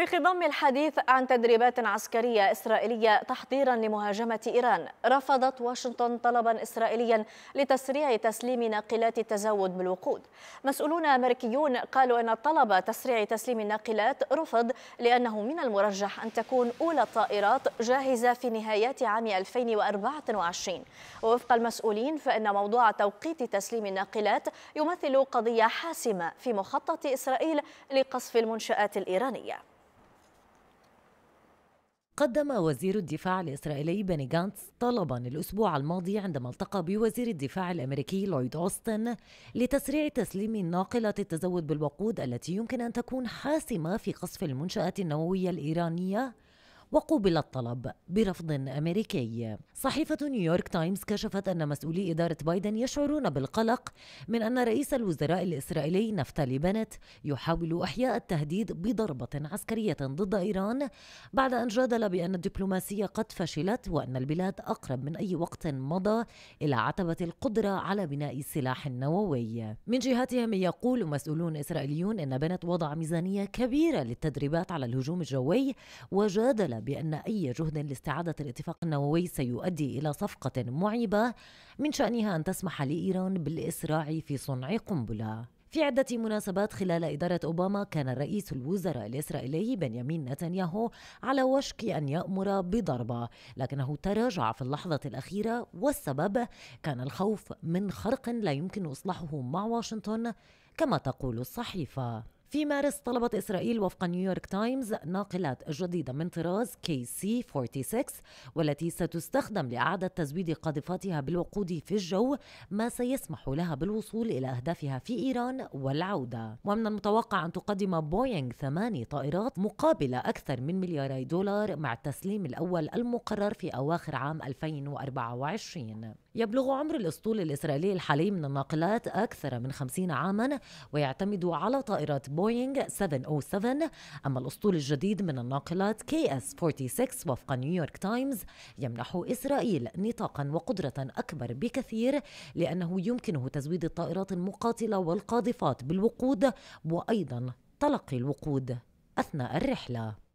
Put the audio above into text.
في خضم الحديث عن تدريبات عسكرية إسرائيلية تحضيرا لمهاجمة إيران رفضت واشنطن طلبا إسرائيليا لتسريع تسليم ناقلات التزود بالوقود مسؤولون أمريكيون قالوا أن طلب تسريع تسليم الناقلات رفض لأنه من المرجح أن تكون أولى الطائرات جاهزة في نهايات عام 2024 ووفق المسؤولين فإن موضوع توقيت تسليم الناقلات يمثل قضية حاسمة في مخطط إسرائيل لقصف المنشآت الإيرانية قدم وزير الدفاع الإسرائيلي بني جانتس طلبا الأسبوع الماضي عندما التقى بوزير الدفاع الأمريكي لويد أوستن لتسريع تسليم ناقلة التزود بالوقود التي يمكن أن تكون حاسمة في قصف المنشآت النووية الإيرانية وقوبل الطلب برفض أمريكي صحيفة نيويورك تايمز كشفت أن مسؤولي إدارة بايدن يشعرون بالقلق من أن رئيس الوزراء الإسرائيلي نفتالي بنت يحاول إحياء التهديد بضربة عسكرية ضد إيران بعد أن جادل بأن الدبلوماسية قد فشلت وأن البلاد أقرب من أي وقت مضى إلى عتبة القدرة على بناء سلاح نووي من جهتهم يقول مسؤولون إسرائيليون أن بنت وضع ميزانية كبيرة للتدريبات على الهجوم الجوي وجادل بأن أي جهد لاستعادة الاتفاق النووي سيؤدي إلى صفقة معيبة من شأنها أن تسمح لإيران بالإسراع في صنع قنبلة في عدة مناسبات خلال إدارة أوباما كان رئيس الوزراء الإسرائيلي بنيامين نتنياهو على وشك أن يأمر بضربة لكنه تراجع في اللحظة الأخيرة والسبب كان الخوف من خرق لا يمكن إصلاحه مع واشنطن كما تقول الصحيفة في مارس طلبت إسرائيل وفق نيويورك تايمز ناقلات جديدة من طراز كي سي 46 والتي ستستخدم لإعادة تزويد قاذفاتها بالوقود في الجو ما سيسمح لها بالوصول إلى أهدافها في إيران والعودة ومن المتوقع أن تقدم بوينغ ثماني طائرات مقابل أكثر من ملياري دولار مع التسليم الأول المقرر في أواخر عام 2024 يبلغ عمر الأسطول الإسرائيلي الحالي من الناقلات أكثر من 50 عاما ويعتمد على طائرات بوينغ 707 أما الأسطول الجديد من الناقلات كي اس 46 وفق نيويورك تايمز يمنح إسرائيل نطاقا وقدرة أكبر بكثير لأنه يمكنه تزويد الطائرات المقاتلة والقاذفات بالوقود وأيضا تلقي الوقود أثناء الرحلة